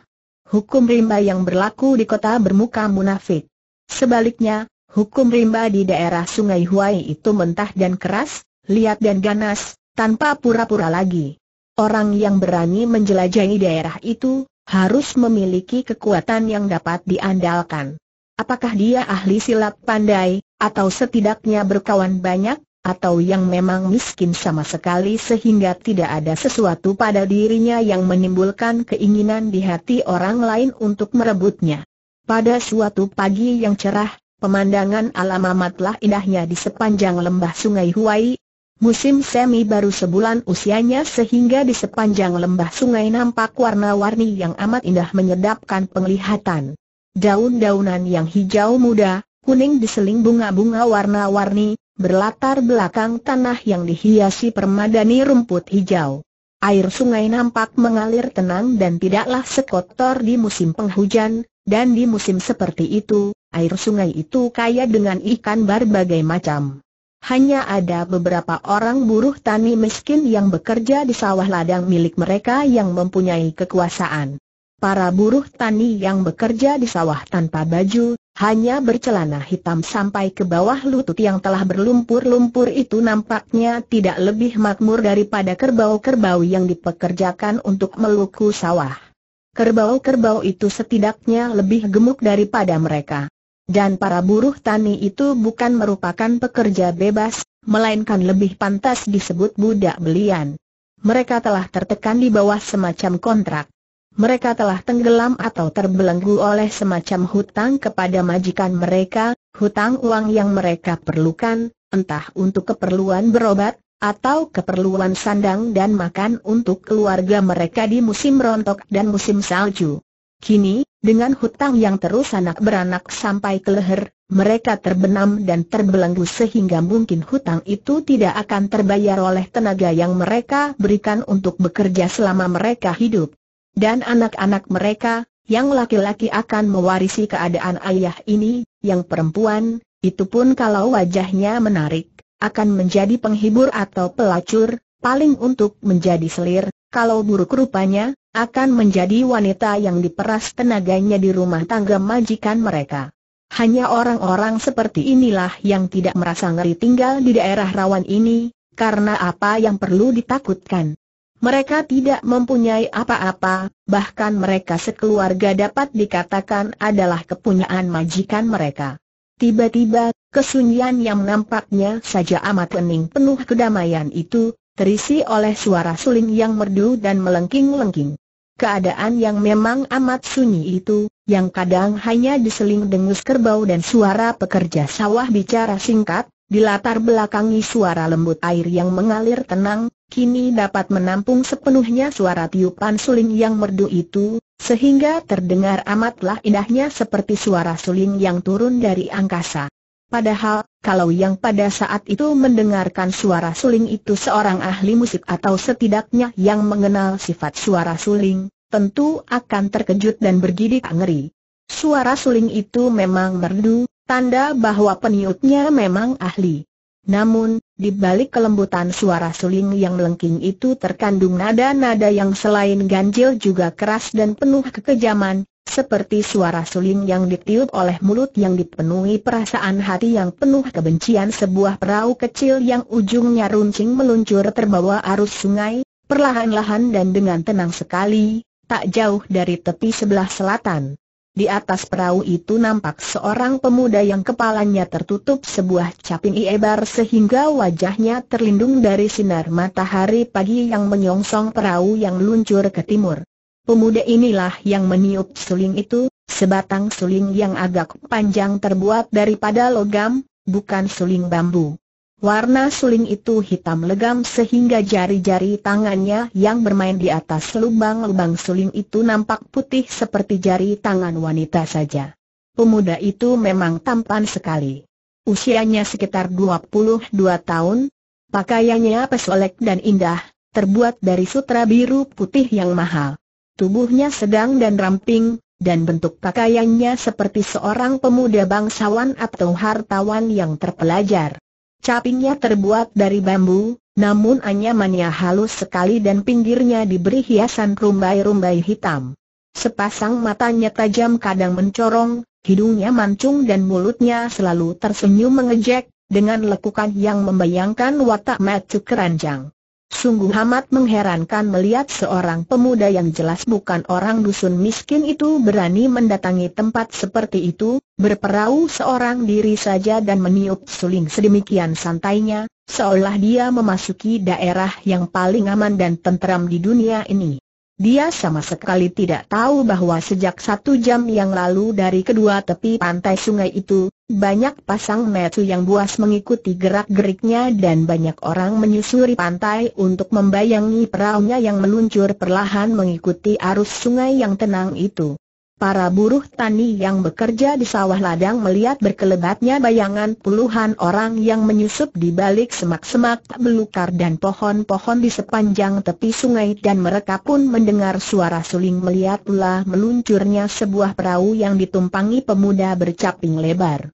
Speaker 1: Hukum rimba yang berlaku di kota bermuka munafik. Sebaliknya, hukum rimba di daerah Sungai Huai itu mentah dan keras, liat dan ganas, tanpa pura-pura lagi. Orang yang berani menjelajahi daerah itu, harus memiliki kekuatan yang dapat diandalkan. Apakah dia ahli silat pandai, atau setidaknya berkawan banyak, atau yang memang miskin sama sekali sehingga tidak ada sesuatu pada dirinya yang menimbulkan keinginan di hati orang lain untuk merebutnya. Pada suatu pagi yang cerah, pemandangan alam amatlah indahnya di sepanjang lembah sungai Huai. Musim semi baru sebulan usianya sehingga di sepanjang lembah sungai nampak warna-warni yang amat indah menyedapkan penglihatan. Daun-daunan yang hijau muda, kuning diseling bunga-bunga warna-warni, berlatar belakang tanah yang dihiasi permadani rumput hijau. Air sungai nampak mengalir tenang dan tidaklah sekotor di musim penghujan, dan di musim seperti itu, air sungai itu kaya dengan ikan berbagai macam. Hanya ada beberapa orang buruh tani miskin yang bekerja di sawah ladang milik mereka yang mempunyai kekuasaan. Para buruh tani yang bekerja di sawah tanpa baju, hanya bercelana hitam sampai ke bawah lutut yang telah berlumpur-lumpur itu nampaknya tidak lebih makmur daripada kerbau-kerbau yang dipekerjakan untuk meluku sawah. Kerbau-kerbau itu setidaknya lebih gemuk daripada mereka. Dan para buruh tani itu bukan merupakan pekerja bebas, melainkan lebih pantas disebut budak belian. Mereka telah tertekan di bawah semacam kontrak. Mereka telah tenggelam atau terbelenggu oleh semacam hutang kepada majikan mereka, hutang uang yang mereka perlukan, entah untuk keperluan berobat, atau keperluan sandang dan makan untuk keluarga mereka di musim rontok dan musim salju. Kini, dengan hutang yang terus anak beranak sampai ke leher, mereka terbenam dan terbelenggu sehingga mungkin hutang itu tidak akan terbayar oleh tenaga yang mereka berikan untuk bekerja selama mereka hidup. Dan anak-anak mereka, yang laki-laki akan mewarisi keadaan ayah ini, yang perempuan, itu pun kalau wajahnya menarik, akan menjadi penghibur atau pelacur, paling untuk menjadi selir, kalau buruk rupanya, akan menjadi wanita yang diperas tenaganya di rumah tangga majikan mereka. Hanya orang-orang seperti inilah yang tidak merasa ngeri tinggal di daerah rawan ini, karena apa yang perlu ditakutkan. Mereka tidak mempunyai apa-apa, bahkan mereka sekeluarga dapat dikatakan adalah kepunyaan majikan mereka. Tiba-tiba, kesunyian yang nampaknya saja amat hening penuh kedamaian itu, terisi oleh suara suling yang merdu dan melengking-lengking. Keadaan yang memang amat sunyi itu, yang kadang hanya diseling dengus kerbau dan suara pekerja sawah bicara singkat, di latar belakangi suara lembut air yang mengalir tenang, kini dapat menampung sepenuhnya suara tiupan suling yang merdu itu, sehingga terdengar amatlah indahnya seperti suara suling yang turun dari angkasa. Padahal, kalau yang pada saat itu mendengarkan suara suling itu seorang ahli musik atau setidaknya yang mengenal sifat suara suling, tentu akan terkejut dan bergidik ngeri. Suara suling itu memang merdu, tanda bahwa peniupnya memang ahli. Namun, di balik kelembutan suara suling yang melengking itu terkandung nada-nada yang selain ganjil juga keras dan penuh kekejaman, seperti suara suling yang ditiup oleh mulut yang dipenuhi perasaan hati yang penuh kebencian sebuah perahu kecil yang ujungnya runcing meluncur terbawa arus sungai, perlahan-lahan dan dengan tenang sekali, tak jauh dari tepi sebelah selatan. Di atas perahu itu nampak seorang pemuda yang kepalanya tertutup sebuah caping iebar sehingga wajahnya terlindung dari sinar matahari pagi yang menyongsong perahu yang luncur ke timur. Pemuda inilah yang meniup suling itu, sebatang suling yang agak panjang terbuat daripada logam, bukan suling bambu. Warna suling itu hitam legam sehingga jari-jari tangannya yang bermain di atas lubang-lubang suling itu nampak putih seperti jari tangan wanita saja. Pemuda itu memang tampan sekali. Usianya sekitar 22 tahun, pakaiannya pesolek dan indah, terbuat dari sutra biru putih yang mahal. Tubuhnya sedang dan ramping, dan bentuk pakaiannya seperti seorang pemuda bangsawan atau hartawan yang terpelajar. Capingnya terbuat dari bambu, namun anyamannya halus sekali dan pinggirnya diberi hiasan rumbai-rumbai hitam. Sepasang matanya tajam kadang mencorong, hidungnya mancung dan mulutnya selalu tersenyum mengejek, dengan lekukan yang membayangkan watak macu keranjang. Sungguh amat mengherankan melihat seorang pemuda yang jelas bukan orang dusun miskin itu berani mendatangi tempat seperti itu, berperahu seorang diri saja dan meniup suling sedemikian santainya, seolah dia memasuki daerah yang paling aman dan tentram di dunia ini. Dia sama sekali tidak tahu bahwa sejak satu jam yang lalu dari kedua tepi pantai sungai itu, banyak pasang metu yang buas mengikuti gerak-geriknya dan banyak orang menyusuri pantai untuk membayangi perahunya yang meluncur perlahan mengikuti arus sungai yang tenang itu. Para buruh tani yang bekerja di sawah ladang melihat berkelebatnya bayangan puluhan orang yang menyusup di balik semak-semak belukar dan pohon-pohon di sepanjang tepi sungai dan mereka pun mendengar suara suling melihat pula meluncurnya sebuah perahu yang ditumpangi pemuda bercaping lebar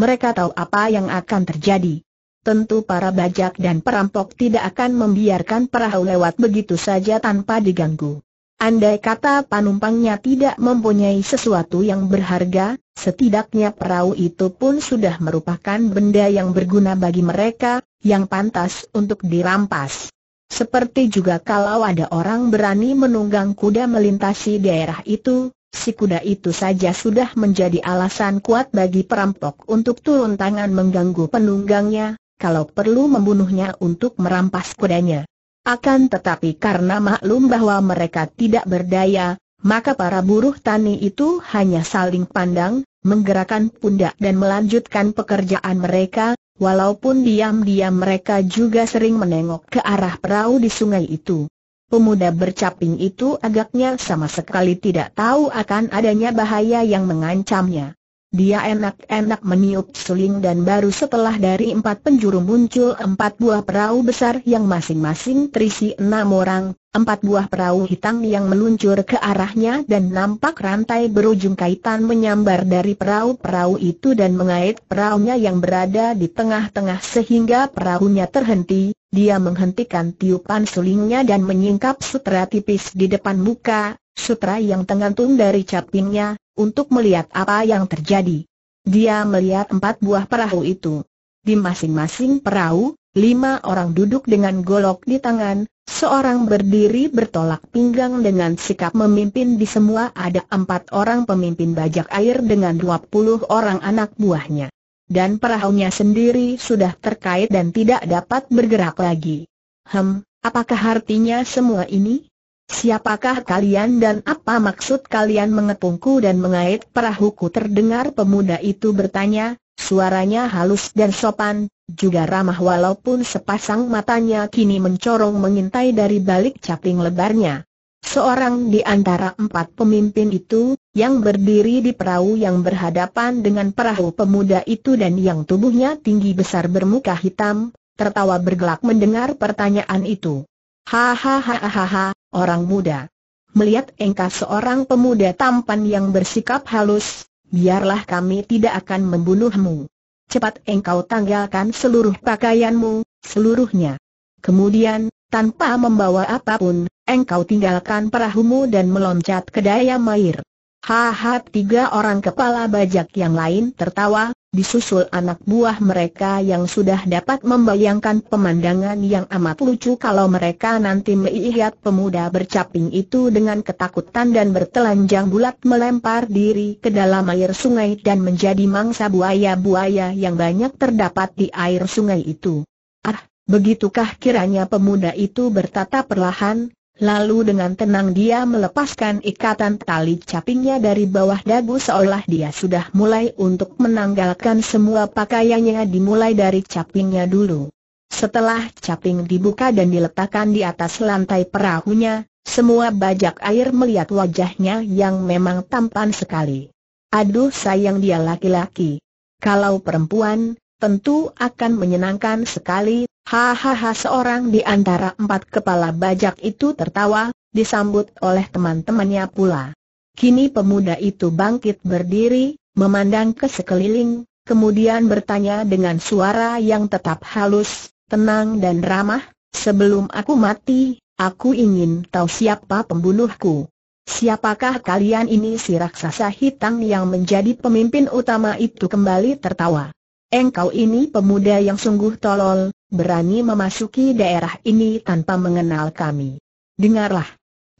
Speaker 1: mereka tahu apa yang akan terjadi. Tentu para bajak dan perampok tidak akan membiarkan perahu lewat begitu saja tanpa diganggu. Andai kata penumpangnya tidak mempunyai sesuatu yang berharga, setidaknya perahu itu pun sudah merupakan benda yang berguna bagi mereka, yang pantas untuk dirampas. Seperti juga kalau ada orang berani menunggang kuda melintasi daerah itu, Si kuda itu saja sudah menjadi alasan kuat bagi perampok untuk turun tangan mengganggu penunggangnya, kalau perlu membunuhnya untuk merampas kudanya. Akan tetapi karena maklum bahwa mereka tidak berdaya, maka para buruh tani itu hanya saling pandang, menggerakkan pundak dan melanjutkan pekerjaan mereka, walaupun diam-diam mereka juga sering menengok ke arah perahu di sungai itu. Pemuda bercaping itu agaknya sama sekali tidak tahu akan adanya bahaya yang mengancamnya. Dia enak-enak meniup suling dan baru setelah dari empat penjuru muncul empat buah perahu besar yang masing-masing terisi enam orang, empat buah perahu hitam yang meluncur ke arahnya dan nampak rantai berujung kaitan menyambar dari perahu-perahu itu dan mengait perahunya yang berada di tengah-tengah sehingga perahunya terhenti, dia menghentikan tiupan sulingnya dan menyingkap sutra tipis di depan muka, sutra yang tengantung dari capingnya, untuk melihat apa yang terjadi. Dia melihat empat buah perahu itu. Di masing-masing perahu, Lima orang duduk dengan golok di tangan, seorang berdiri bertolak pinggang dengan sikap memimpin di semua ada empat orang pemimpin bajak air dengan dua puluh orang anak buahnya dan perahunya sendiri sudah terkait dan tidak dapat bergerak lagi. Hem, apakah artinya semua ini? Siapakah kalian dan apa maksud kalian mengepungku dan mengait perahuku terdengar pemuda itu bertanya, suaranya halus dan sopan, juga ramah walaupun sepasang matanya kini mencorong mengintai dari balik caping lebarnya. Seorang di antara empat pemimpin itu, yang berdiri di perahu yang berhadapan dengan perahu pemuda itu dan yang tubuhnya tinggi besar bermuka hitam, tertawa bergelak mendengar pertanyaan itu. Hahaha, orang muda. Melihat engkau seorang pemuda tampan yang bersikap halus, biarlah kami tidak akan membunuhmu. Cepat engkau tanggalkan seluruh pakaianmu, seluruhnya. Kemudian, tanpa membawa apapun, engkau tinggalkan perahumu dan meloncat ke daya mair. Haha tiga orang kepala bajak yang lain tertawa, disusul anak buah mereka yang sudah dapat membayangkan pemandangan yang amat lucu kalau mereka nanti melihat pemuda bercaping itu dengan ketakutan dan bertelanjang bulat melempar diri ke dalam air sungai dan menjadi mangsa buaya-buaya yang banyak terdapat di air sungai itu. Ah, begitukah kiranya pemuda itu bertata perlahan, Lalu dengan tenang dia melepaskan ikatan tali capingnya dari bawah dagu seolah dia sudah mulai untuk menanggalkan semua pakaiannya dimulai dari capingnya dulu. Setelah caping dibuka dan diletakkan di atas lantai perahunya, semua bajak air melihat wajahnya yang memang tampan sekali. Aduh sayang dia laki-laki. Kalau perempuan, tentu akan menyenangkan sekali. Hahaha seorang di antara empat kepala bajak itu tertawa, disambut oleh teman-temannya pula. Kini pemuda itu bangkit berdiri, memandang ke sekeliling, kemudian bertanya dengan suara yang tetap halus, tenang dan ramah, sebelum aku mati, aku ingin tahu siapa pembunuhku. Siapakah kalian ini si raksasa hitam yang menjadi pemimpin utama itu kembali tertawa engkau ini pemuda yang sungguh tolol, berani memasuki daerah ini tanpa mengenal kami. Dengarlah.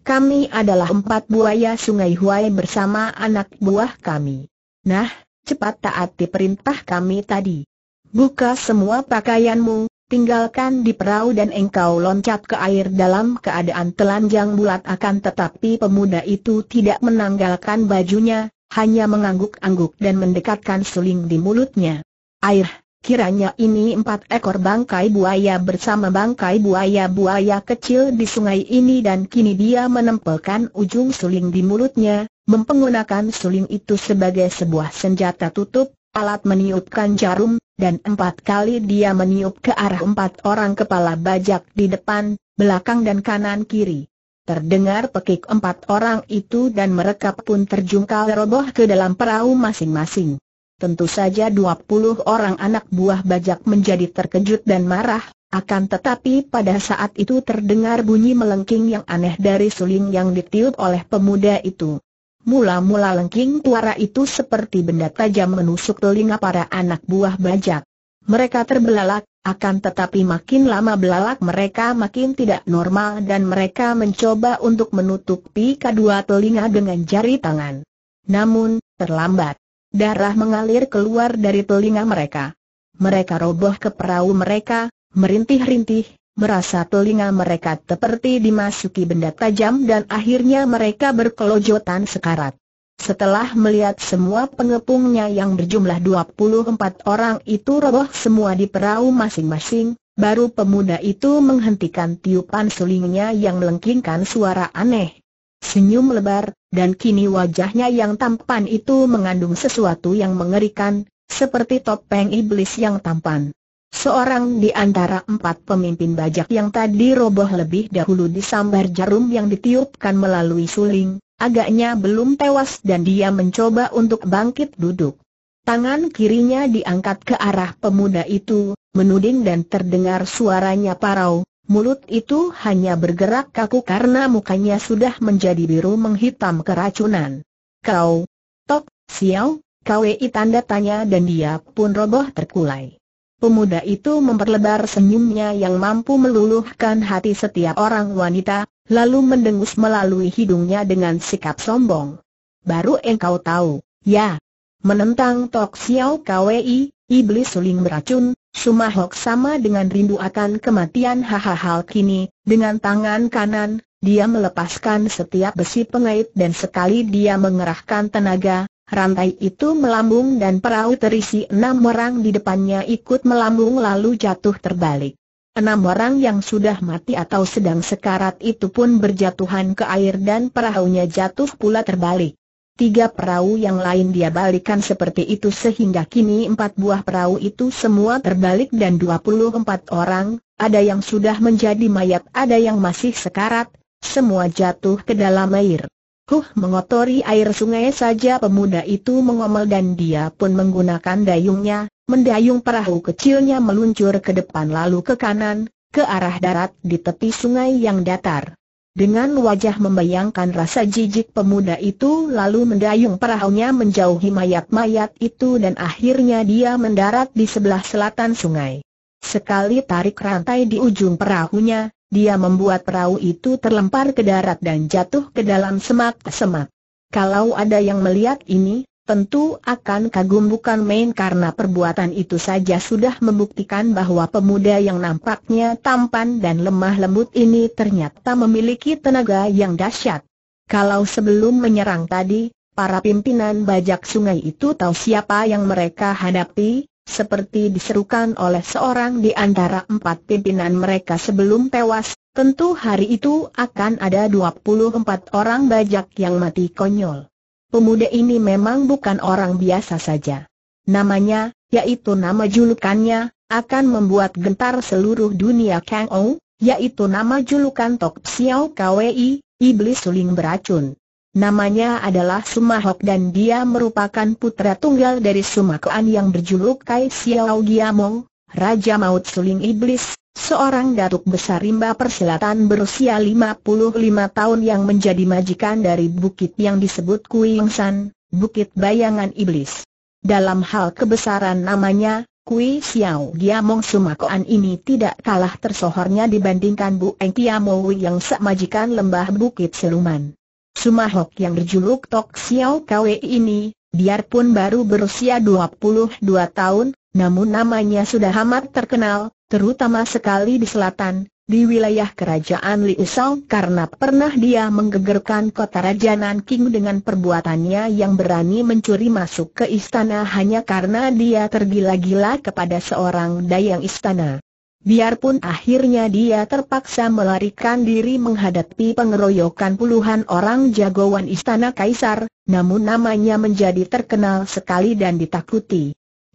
Speaker 1: Kami adalah empat buaya sungai Huai bersama anak buah kami. Nah, cepat taati perintah kami tadi. Buka semua pakaianmu, tinggalkan di perahu dan engkau loncat ke air dalam keadaan telanjang bulat akan tetapi pemuda itu tidak menanggalkan bajunya, hanya mengangguk-angguk dan mendekatkan suling di mulutnya. Air, kiranya ini empat ekor bangkai buaya bersama bangkai buaya-buaya kecil di sungai ini dan kini dia menempelkan ujung suling di mulutnya, mempengunakan suling itu sebagai sebuah senjata tutup, alat meniupkan jarum, dan empat kali dia meniup ke arah empat orang kepala bajak di depan, belakang dan kanan-kiri. Terdengar pekik empat orang itu dan mereka pun terjungkal roboh ke dalam perahu masing-masing. Tentu saja 20 orang anak buah bajak menjadi terkejut dan marah, akan tetapi pada saat itu terdengar bunyi melengking yang aneh dari suling yang ditiup oleh pemuda itu. Mula-mula lengking suara itu seperti benda tajam menusuk telinga para anak buah bajak. Mereka terbelalak, akan tetapi makin lama belalak mereka makin tidak normal dan mereka mencoba untuk menutupi kedua telinga dengan jari tangan. Namun, terlambat. Darah mengalir keluar dari telinga mereka. Mereka roboh ke perahu mereka, merintih-rintih, merasa telinga mereka seperti dimasuki benda tajam dan akhirnya mereka berkelojotan sekarat. Setelah melihat semua pengepungnya yang berjumlah 24 orang itu roboh semua di perahu masing-masing, baru pemuda itu menghentikan tiupan sulingnya yang melengkingkan suara aneh. Senyum lebar, dan kini wajahnya yang tampan itu mengandung sesuatu yang mengerikan, seperti topeng iblis yang tampan. Seorang di antara empat pemimpin bajak yang tadi roboh lebih dahulu disambar jarum yang ditiupkan melalui suling, agaknya belum tewas dan dia mencoba untuk bangkit duduk. Tangan kirinya diangkat ke arah pemuda itu, menuding dan terdengar suaranya parau, Mulut itu hanya bergerak kaku karena mukanya sudah menjadi biru menghitam keracunan. Kau, Tok, Xiao, Kwi tanda tanya dan dia pun roboh terkulai. Pemuda itu memperlebar senyumnya yang mampu meluluhkan hati setiap orang wanita, lalu mendengus melalui hidungnya dengan sikap sombong. Baru engkau tahu, ya. Menentang Tok Xiao Kwi iblis suling beracun, Sumahok sama dengan rindu akan kematian hahaha kini, dengan tangan kanan, dia melepaskan setiap besi pengait dan sekali dia mengerahkan tenaga, rantai itu melambung dan perahu terisi enam orang di depannya ikut melambung lalu jatuh terbalik. Enam orang yang sudah mati atau sedang sekarat itu pun berjatuhan ke air dan perahunya jatuh pula terbalik. Tiga perahu yang lain dia balikan seperti itu sehingga kini empat buah perahu itu semua terbalik dan dua puluh empat orang, ada yang sudah menjadi mayat ada yang masih sekarat, semua jatuh ke dalam air. Huh mengotori air sungai saja pemuda itu mengomel dan dia pun menggunakan dayungnya, mendayung perahu kecilnya meluncur ke depan lalu ke kanan, ke arah darat di tepi sungai yang datar dengan wajah membayangkan rasa jijik pemuda itu lalu mendayung perahunya menjauhi mayat-mayat itu dan akhirnya dia mendarat di sebelah selatan sungai. Sekali tarik rantai di ujung perahunya, dia membuat perahu itu terlempar ke darat dan jatuh ke dalam semak-semak. Kalau ada yang melihat ini, tentu akan kagum bukan main karena perbuatan itu saja sudah membuktikan bahwa pemuda yang nampaknya tampan dan lemah lembut ini ternyata memiliki tenaga yang dahsyat. Kalau sebelum menyerang tadi, para pimpinan bajak sungai itu tahu siapa yang mereka hadapi, seperti diserukan oleh seorang di antara empat pimpinan mereka sebelum tewas, tentu hari itu akan ada 24 orang bajak yang mati konyol pemuda ini memang bukan orang biasa saja. Namanya, yaitu nama julukannya, akan membuat gentar seluruh dunia Kang Ou, yaitu nama julukan Tok Xiao Kwei, Iblis Suling Beracun. Namanya adalah Sumahok dan dia merupakan putra tunggal dari Kuan yang berjuluk Kai Xiao Giamong, Raja Maut Suling Iblis, Seorang datuk besar rimba persilatan berusia 55 tahun yang menjadi majikan dari bukit yang disebut Kuing San, Bukit Bayangan Iblis. Dalam hal kebesaran namanya, Kui Xiao Giamong Sumakoan ini tidak kalah tersohornya dibandingkan Bu Eng Tiamowi yang majikan lembah Bukit Seluman. Sumahok yang berjuluk Tok Xiao Kwe ini, biarpun baru berusia 22 tahun, namun namanya sudah amat terkenal, terutama sekali di selatan, di wilayah kerajaan Liu karena pernah dia menggegerkan kota Rajanan King dengan perbuatannya yang berani mencuri masuk ke istana hanya karena dia tergila-gila kepada seorang dayang istana. Biarpun akhirnya dia terpaksa melarikan diri menghadapi pengeroyokan puluhan orang jagoan istana kaisar, namun namanya menjadi terkenal sekali dan ditakuti.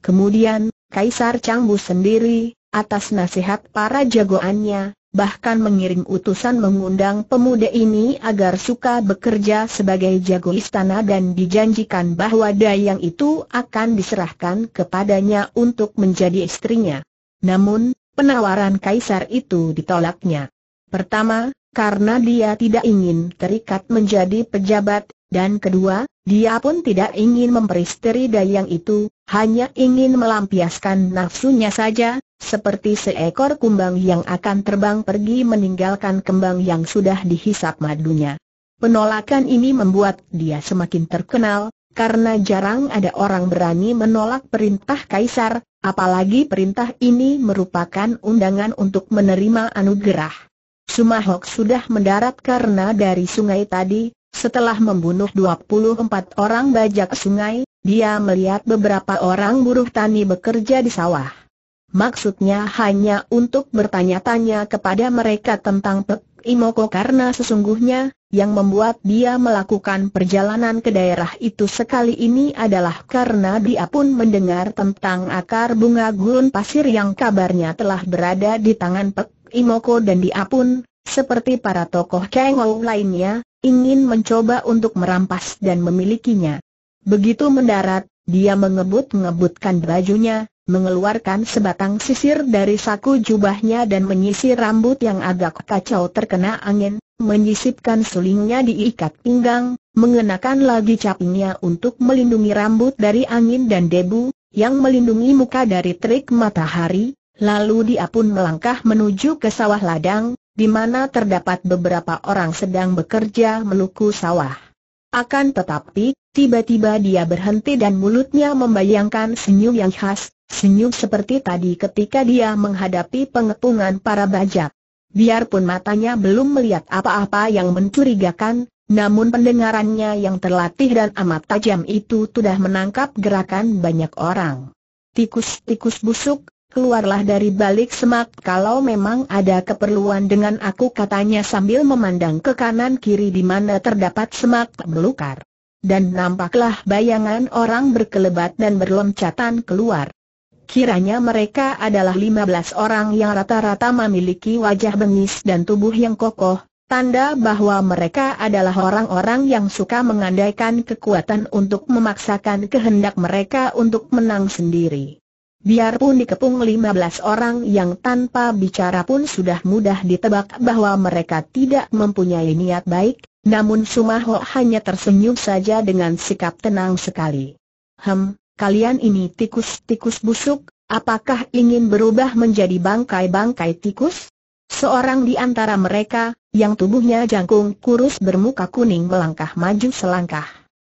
Speaker 1: Kemudian, Kaisar Changbu sendiri, atas nasihat para jagoannya, bahkan mengirim utusan mengundang pemuda ini agar suka bekerja sebagai jago istana dan dijanjikan bahwa dayang itu akan diserahkan kepadanya untuk menjadi istrinya. Namun, penawaran kaisar itu ditolaknya. Pertama, karena dia tidak ingin terikat menjadi pejabat, dan kedua, dia pun tidak ingin memperistri dayang itu, hanya ingin melampiaskan nafsunya saja, seperti seekor kumbang yang akan terbang pergi meninggalkan kembang yang sudah dihisap madunya. Penolakan ini membuat dia semakin terkenal, karena jarang ada orang berani menolak perintah kaisar, apalagi perintah ini merupakan undangan untuk menerima anugerah. Sumahok sudah mendarat karena dari sungai tadi, setelah membunuh 24 orang bajak sungai, dia melihat beberapa orang buruh tani bekerja di sawah. Maksudnya hanya untuk bertanya-tanya kepada mereka tentang Pek Imoko karena sesungguhnya, yang membuat dia melakukan perjalanan ke daerah itu sekali ini adalah karena dia pun mendengar tentang akar bunga gurun pasir yang kabarnya telah berada di tangan Pek Imoko dan dia pun, seperti para tokoh Kengou lainnya, ingin mencoba untuk merampas dan memilikinya. Begitu mendarat, dia mengebut-ngebutkan bajunya, mengeluarkan sebatang sisir dari saku jubahnya dan menyisir rambut yang agak kacau terkena angin, menyisipkan sulingnya diikat pinggang, mengenakan lagi capingnya untuk melindungi rambut dari angin dan debu, yang melindungi muka dari terik matahari, lalu dia pun melangkah menuju ke sawah ladang, di mana terdapat beberapa orang sedang bekerja meluku sawah. Akan tetapi, tiba-tiba dia berhenti dan mulutnya membayangkan senyum yang khas, senyum seperti tadi ketika dia menghadapi pengepungan para bajak. Biarpun matanya belum melihat apa-apa yang mencurigakan, namun pendengarannya yang terlatih dan amat tajam itu sudah menangkap gerakan banyak orang. Tikus-tikus busuk, keluarlah dari balik semak kalau memang ada keperluan dengan aku katanya sambil memandang ke kanan kiri di mana terdapat semak belukar. Dan nampaklah bayangan orang berkelebat dan berloncatan keluar. Kiranya mereka adalah 15 orang yang rata-rata memiliki wajah bengis dan tubuh yang kokoh, tanda bahwa mereka adalah orang-orang yang suka mengandaikan kekuatan untuk memaksakan kehendak mereka untuk menang sendiri. Biarpun dikepung 15 orang yang tanpa bicara pun sudah mudah ditebak bahwa mereka tidak mempunyai niat baik, namun Sumaho hanya tersenyum saja dengan sikap tenang sekali. Hem, kalian ini tikus-tikus busuk, apakah ingin berubah menjadi bangkai-bangkai tikus? Seorang di antara mereka, yang tubuhnya jangkung kurus bermuka kuning melangkah maju selangkah.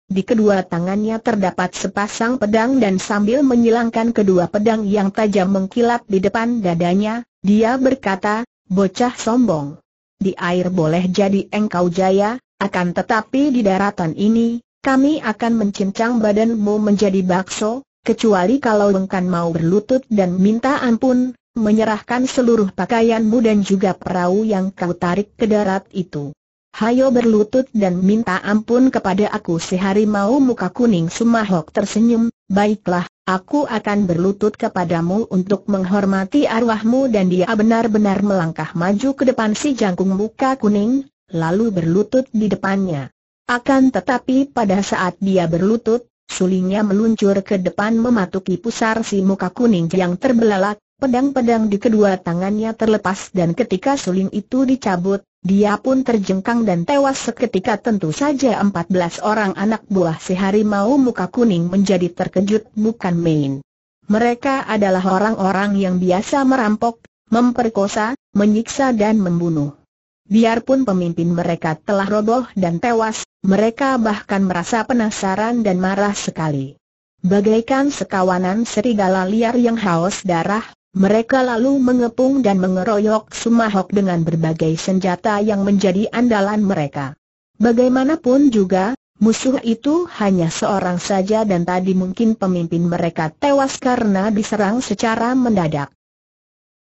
Speaker 1: Di kedua tangannya terdapat sepasang pedang dan sambil menyilangkan kedua pedang yang tajam mengkilap di depan dadanya, dia berkata, bocah sombong. Di air boleh jadi engkau jaya, akan tetapi di daratan ini, kami akan mencincang badanmu menjadi bakso, kecuali kalau engkan mau berlutut dan minta ampun, menyerahkan seluruh pakaianmu dan juga perahu yang kau tarik ke darat itu. Hayo berlutut dan minta ampun kepada aku sehari mau muka kuning Sumahok tersenyum, baiklah, aku akan berlutut kepadamu untuk menghormati arwahmu dan dia benar-benar melangkah maju ke depan si jangkung muka kuning, lalu berlutut di depannya. Akan tetapi pada saat dia berlutut, sulingnya meluncur ke depan mematuki pusar si muka kuning yang terbelalak, pedang-pedang di kedua tangannya terlepas dan ketika suling itu dicabut, dia pun terjengkang dan tewas seketika tentu saja 14 orang anak buah si harimau muka kuning menjadi terkejut bukan main. Mereka adalah orang-orang yang biasa merampok, memperkosa, menyiksa dan membunuh. Biarpun pemimpin mereka telah roboh dan tewas, mereka bahkan merasa penasaran dan marah sekali. Bagaikan sekawanan serigala liar yang haus darah, mereka lalu mengepung dan mengeroyok Sumahok dengan berbagai senjata yang menjadi andalan mereka. Bagaimanapun juga, musuh itu hanya seorang saja dan tadi mungkin pemimpin mereka tewas karena diserang secara mendadak.